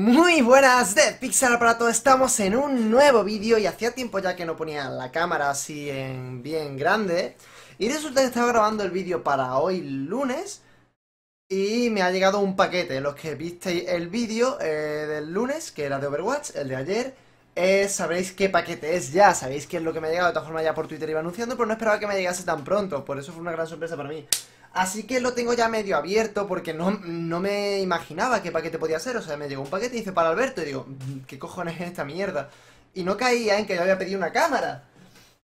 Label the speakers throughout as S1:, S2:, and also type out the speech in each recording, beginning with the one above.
S1: Muy buenas de Pixar Aparato, estamos en un nuevo vídeo y hacía tiempo ya que no ponía la cámara así en bien grande y resulta que estaba grabando el vídeo para hoy lunes y me ha llegado un paquete, los que visteis el vídeo eh, del lunes, que era de Overwatch, el de ayer, eh, sabréis qué paquete es ya, sabéis qué es lo que me ha llegado, de todas formas ya por Twitter iba anunciando, pero no esperaba que me llegase tan pronto, por eso fue una gran sorpresa para mí. Así que lo tengo ya medio abierto porque no, me imaginaba qué paquete podía ser. O sea, me llegó un paquete y dice para Alberto y digo, mm, ¿qué cojones es esta mierda? Y no caía en que yo había pedido una cámara.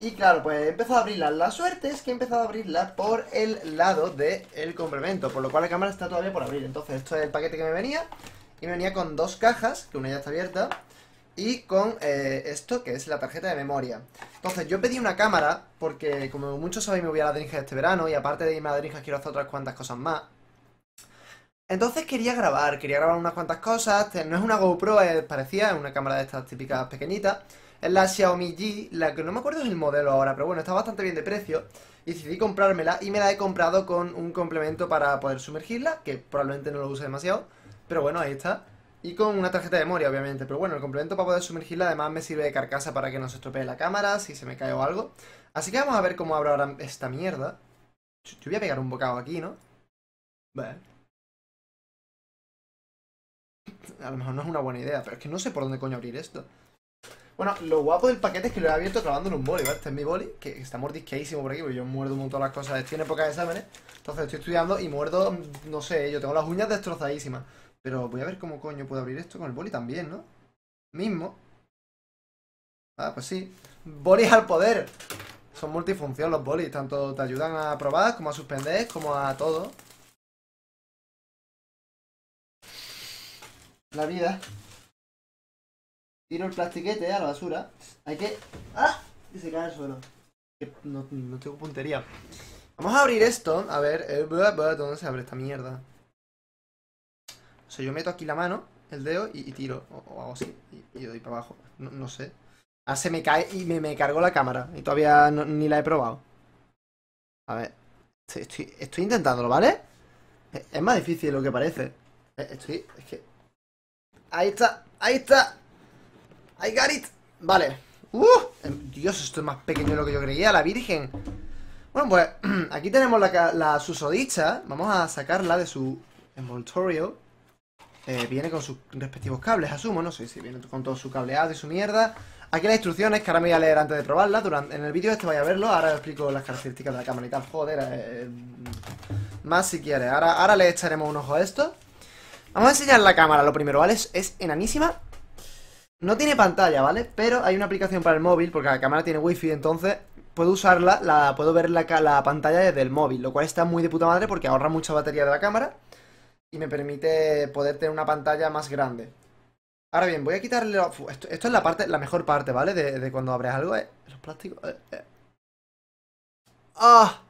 S1: Y claro, pues he empezado a abrirla. La suerte es que he empezado a abrirla por el lado del el complemento, por lo cual la cámara está todavía por abrir. Entonces, esto es el paquete que me venía. Y me venía con dos cajas, que una ya está abierta y con eh, esto que es la tarjeta de memoria. Entonces yo pedí una cámara porque como muchos sabéis me voy a la Drinja este verano y aparte de irme a la quiero hacer otras cuantas cosas más. Entonces quería grabar, quería grabar unas cuantas cosas, este, no es una GoPro, parecía, es una cámara de estas típicas pequeñitas. Es la Xiaomi G, la que no me acuerdo es el modelo ahora, pero bueno, está bastante bien de precio. Y decidí comprármela y me la he comprado con un complemento para poder sumergirla, que probablemente no lo use demasiado, pero bueno, ahí está. Y con una tarjeta de memoria, obviamente. Pero bueno, el complemento para poder sumergirla además me sirve de carcasa para que no se estropee la cámara, si se me cae o algo. Así que vamos a ver cómo abro ahora esta mierda. Yo voy a pegar un bocado aquí, ¿no? A lo mejor no es una buena idea, pero es que no sé por dónde coño abrir esto. Bueno, lo guapo del paquete es que lo he abierto clavando en un boli, ¿vale? Este es mi boli, que está mordisqueísimo por aquí, porque yo muerdo un montón las cosas. Tiene pocas exámenes, entonces estoy estudiando y muerdo, no sé, yo tengo las uñas destrozadísimas. Pero voy a ver cómo coño puedo abrir esto con el boli también, ¿no? Mismo. Ah, pues sí. ¡Bolis al poder! Son multifunción los bolis. Tanto te ayudan a probar, como a suspender, como a todo. La vida. Tiro el plastiquete a la basura. Hay que... ¡Ah! Y se cae al suelo. No, no tengo puntería. Vamos a abrir esto. A ver, eh, ¿dónde se abre esta mierda? O sea, yo meto aquí la mano, el dedo, y, tiro. O, hago así, y, doy para abajo. No, sé. Ah, se me cae y me, me cargó la cámara. Y todavía ni la he probado. A ver. Estoy, intentándolo, ¿vale? Es, más difícil de lo que parece. Eh, estoy... Es que... Ahí está. Ahí está. I got it. Vale. ¡Uh! Em, Dios, esto es más pequeño de lo que yo creía. La virgen. Bueno, pues aquí tenemos la, la susodicha. Vamos a sacarla de su envoltorio. Eh, viene con sus respectivos cables, asumo, no sé si viene con todo su cableado y su mierda. Aquí las instrucciones, que ahora me voy a leer antes de probarla. Durante, en el vídeo este vaya a verlo, ahora os explico las características de la cámara y tal. Joder, eh, mm, más si quieres. Ahora, ahora le echaremos un ojo a esto. Vamos a enseñar la cámara, lo primero, ¿vale? Es, enanísima. No tiene pantalla, ¿vale? Pero hay una aplicación para el móvil, porque la cámara tiene wifi, entonces puedo usarla, la, puedo ver la, la pantalla desde el móvil, lo cual está muy de puta madre porque ahorra mucha batería de la cámara y me permite poder tener una pantalla más grande. Ahora bien, voy a quitarle... Esto, es la parte, la mejor parte, ¿vale? De, cuando abres algo. Eh. Los plásticos... Eh, eh. ¡Ah!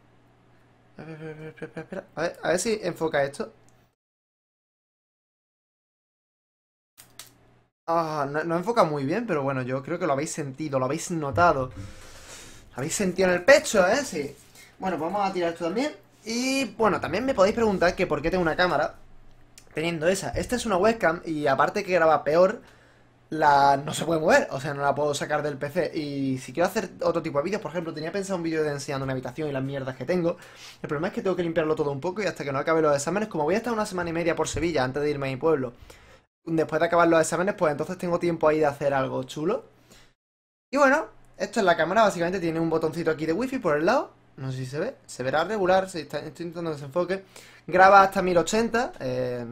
S1: A ver, a ver, si enfoca esto. Ah, no, enfoca muy bien, pero bueno, yo creo que lo habéis sentido, lo habéis notado. Lo habéis sentido en el pecho, ¿eh? Sí. Bueno, pues vamos a tirar esto también. Y bueno, también me podéis preguntar que por qué tengo una cámara teniendo esa. Esta es una webcam y aparte que graba peor, la no se puede mover, o sea, no la puedo sacar del PC. Y si quiero hacer otro tipo de vídeos, por ejemplo, tenía pensado un vídeo de enseñando una habitación y las mierdas que tengo. El problema es que tengo que limpiarlo todo un poco y hasta que no acabe los exámenes, como voy a estar una semana y media por Sevilla antes de irme a mi pueblo, después de acabar los exámenes, pues entonces tengo tiempo ahí de hacer algo chulo. Y bueno, esto es la cámara, básicamente tiene un botoncito aquí de wifi por el lado. No sé si se ve, se verá regular, si está, estoy intentando desenfoque. Graba hasta 1080, eh,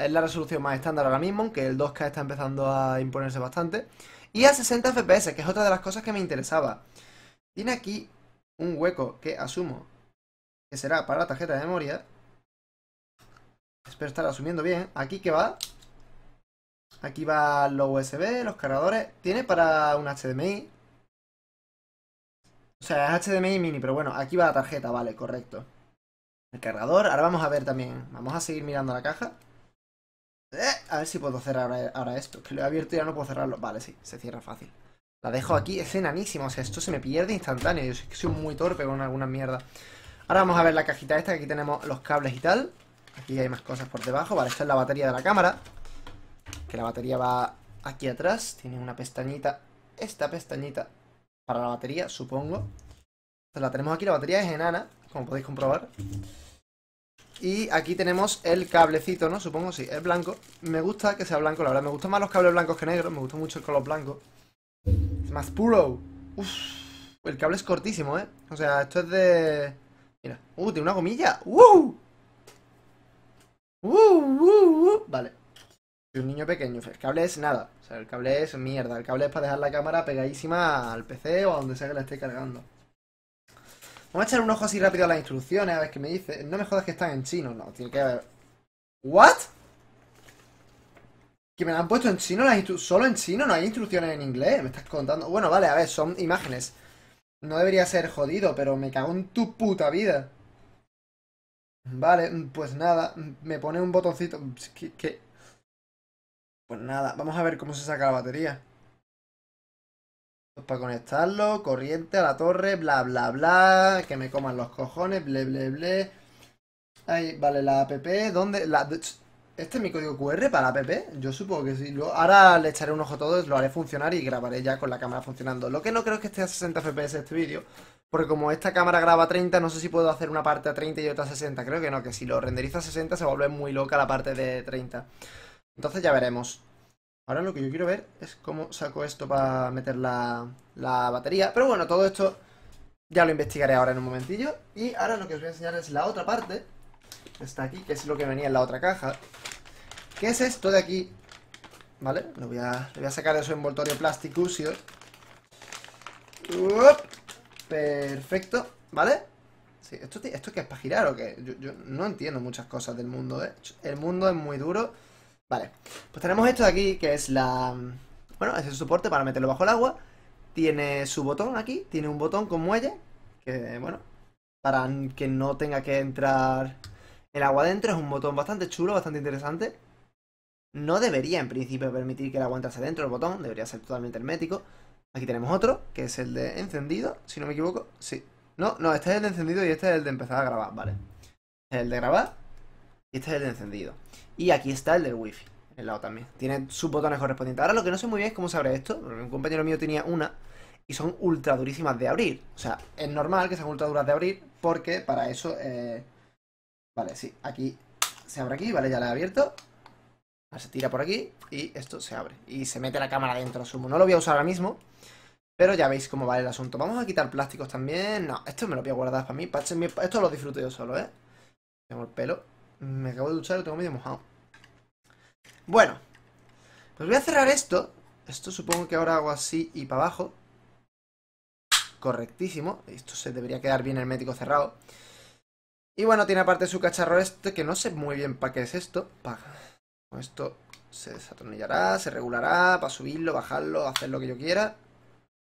S1: es la resolución más estándar ahora mismo, aunque el 2K está empezando a imponerse bastante. Y a 60 FPS, que es otra de las cosas que me interesaba. Tiene aquí un hueco que asumo que será para la tarjeta de memoria. Espero estar asumiendo bien. Aquí que va. Aquí va los USB, los cargadores. Tiene para un HDMI. O sea, es HDMI mini, pero bueno, aquí va la tarjeta, vale, correcto. El cargador. Ahora vamos a ver también. Vamos a seguir mirando la caja. Eh, a ver si puedo cerrar ahora, esto. Que lo he abierto y ya no puedo cerrarlo. Vale, sí, se cierra fácil. La dejo aquí. Es enanísimo, O sea, esto se me pierde instantáneo. Yo soy muy torpe con alguna mierda. Ahora vamos a ver la cajita esta. Que aquí tenemos los cables y tal. Aquí hay más cosas por debajo. Vale, esta es la batería de la cámara. Que la batería va aquí atrás. Tiene una pestañita. Esta pestañita para la batería, supongo. la tenemos aquí. La batería es enana como podéis comprobar. Y aquí tenemos el cablecito, ¿no? Supongo, sí, es blanco. Me gusta que sea blanco, la verdad. Me gustan más los cables blancos que negros. Me gusta mucho el color blanco. Es más puro. Uf, el cable es cortísimo, ¿eh? O sea, esto es de... Mira. ¡Uh, tiene una gomilla! ¡Uh! ¡Uh, uh, uh! Vale. Soy un niño pequeño. El cable es nada. O sea, el cable es mierda. El cable es para dejar la cámara pegadísima al PC o a donde sea que la esté cargando. Vamos a echar un ojo así rápido a las instrucciones, a ver qué me dice. No me jodas que están en chino, no, tiene que haber... ¿What? ¿Que me la han puesto en chino? Las ¿Solo en chino? ¿No hay instrucciones en inglés? ¿Me estás contando? Bueno, vale, a ver, son imágenes. No debería ser jodido, pero me cago en tu puta vida. Vale, pues nada, me pone un botoncito... qué? Pues nada, vamos a ver cómo se saca la batería. Pues para conectarlo, corriente a la torre, bla, bla, bla, que me coman los cojones, ble, ble, ble. Ahí, vale, la app, ¿dónde? La... ¿Este es mi código QR para la app? Yo supongo que sí. Ahora le echaré un ojo a todos, lo haré funcionar y grabaré ya con la cámara funcionando. Lo que no creo es que esté a 60 FPS este vídeo, porque como esta cámara graba a 30, no sé si puedo hacer una parte a 30 y otra a 60. Creo que no, que si lo renderiza a 60 se vuelve muy loca la parte de 30. Entonces ya veremos. Ahora lo que yo quiero ver es cómo saco esto para meter la, la batería. Pero bueno, todo esto ya lo investigaré ahora en un momentillo. Y ahora lo que os voy a enseñar es la otra parte. Está aquí, que es lo que venía en la otra caja. ¿Qué es esto de aquí. ¿Vale? Lo voy a, voy a sacar de su envoltorio plástico perfecto. ¿Vale? ¿esto, ¿esto qué es para girar o qué? Yo, yo no entiendo muchas cosas del mundo, ¿eh? El mundo es muy duro. Vale, pues tenemos esto de aquí, que es la... Mm, bueno, es el soporte para meterlo bajo el agua. Tiene su botón aquí, tiene un botón con muelle, que, bueno, para que no tenga que entrar el agua dentro. Es un botón bastante chulo, bastante interesante. No debería, en principio, permitir que el agua entrase dentro el botón, debería ser totalmente hermético. Aquí tenemos otro, que es el de encendido, si no me equivoco. Sí. No, no, este es el de encendido y este es el de empezar a grabar, vale. El de grabar este es el de encendido. Y aquí está el del wifi, el lado también. Tiene sus botones correspondientes. Ahora lo que no sé muy bien es cómo se abre esto. Un compañero mío tenía una y son ultra durísimas de abrir. O sea, es normal que sean ultra duras de abrir porque para eso... Eh, vale, sí, aquí se abre aquí, vale, ya la he abierto. se tira por aquí y esto se abre. Y se mete la cámara dentro, sumo. No lo voy a usar ahora mismo, pero ya veis cómo va el asunto. Vamos a quitar plásticos también. No, esto me lo voy a guardar para mí. Esto lo disfruto yo solo, ¿eh? Tengo el pelo. Me acabo de duchar lo tengo medio mojado. Bueno. Pues voy a cerrar esto. Esto supongo que ahora hago así y para abajo. Correctísimo. Esto se debería quedar bien hermético cerrado. Y bueno, tiene aparte su cacharro este, que no sé muy bien para qué es esto. Pa... Esto se desatornillará, se regulará, para subirlo, bajarlo, hacer lo que yo quiera.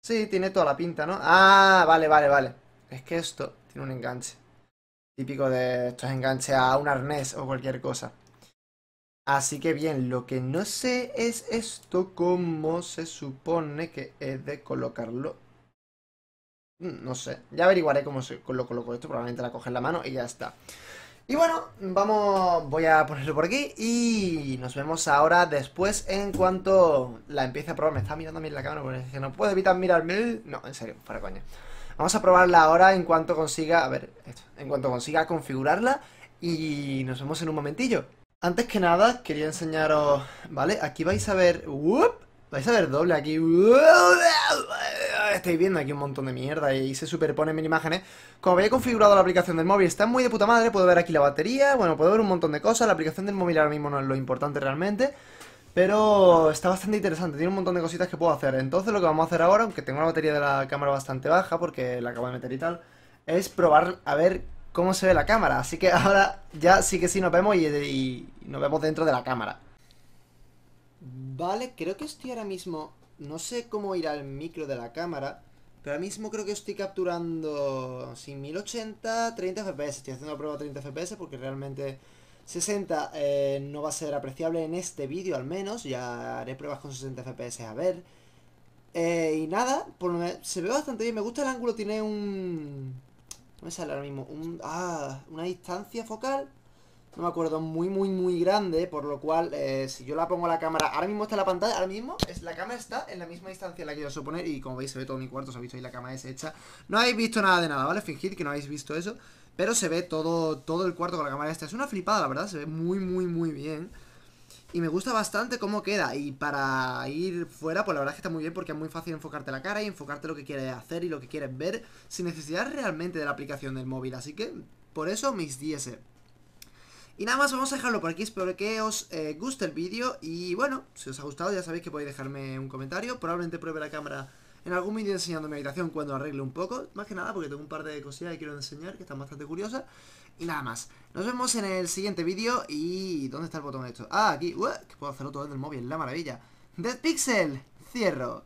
S1: Sí, tiene toda la pinta, ¿no? Ah, vale, vale, vale. Es que esto tiene un enganche típico de estos enganches a un arnés o cualquier cosa. Así que bien, lo que no sé es esto, cómo se supone que he de colocarlo. Mm, no sé, ya averiguaré cómo se lo coloco esto, probablemente la coge en la mano y ya está. Y bueno, vamos, voy a ponerlo por aquí y nos vemos ahora después en cuanto la empiece a probar. Me está mirando a mí la cámara porque no puedo evitar mirarme. No, en serio, para coña. Vamos a probarla ahora en cuanto consiga, a ver, en cuanto consiga configurarla y nos vemos en un momentillo. Antes que nada, quería enseñaros, ¿vale? Aquí vais a ver, vais a ver doble aquí, estáis viendo aquí un montón de mierda y se superponen mis imágenes. Como había configurado la aplicación del móvil, está muy de puta madre, puedo ver aquí la batería, bueno, puedo ver un montón de cosas, la aplicación del móvil ahora mismo no es lo importante realmente. Pero está bastante interesante, tiene un montón de cositas que puedo hacer. Entonces lo que vamos a hacer ahora, aunque tengo la batería de la cámara bastante baja porque la acabo de meter y tal, es probar a ver cómo se ve la cámara. Así que ahora ya sí que sí nos vemos y, nos vemos dentro de la cámara. Vale, creo que estoy ahora mismo... No sé cómo irá el micro de la cámara, pero ahora mismo creo que estoy capturando sin 1080, 30 fps. Estoy haciendo la prueba a 30 fps porque realmente 60 eh, no va a ser apreciable en este vídeo al menos, ya haré pruebas con 60 FPS a ver. Eh, y nada, se ve bastante bien, me gusta el ángulo, tiene un... No me sale ahora mismo, ah, una distancia focal no me acuerdo, muy, muy, muy grande, por lo cual, eh, si yo la pongo a la cámara, ahora mismo está la pantalla, ahora mismo es, la cámara está en la misma distancia en la que yo poner y como veis se ve todo mi cuarto, se ha visto ahí la cámara es hecha no habéis visto nada de nada, ¿vale? Fingid que no habéis visto eso, pero se ve todo, todo el cuarto con la cámara esta, es una flipada, la verdad, se ve muy, muy, muy bien. Y me gusta bastante cómo queda. Y para ir fuera, pues la verdad es que está muy bien porque es muy fácil enfocarte la cara y enfocarte lo que quieres hacer y lo que quieres ver sin necesidad realmente de la aplicación del móvil. Así que por eso mis 10 y nada más, vamos a dejarlo por aquí, espero que os eh, guste el vídeo y bueno, si os ha gustado ya sabéis que podéis dejarme un comentario, probablemente pruebe la cámara en algún vídeo enseñando mi habitación cuando arregle un poco, más que nada porque tengo un par de cosillas que quiero enseñar que están bastante curiosas y nada más, nos vemos en el siguiente vídeo y... ¿dónde está el botón de esto? Ah, aquí, que puedo hacerlo todo desde el móvil, la maravilla Dead Pixel, cierro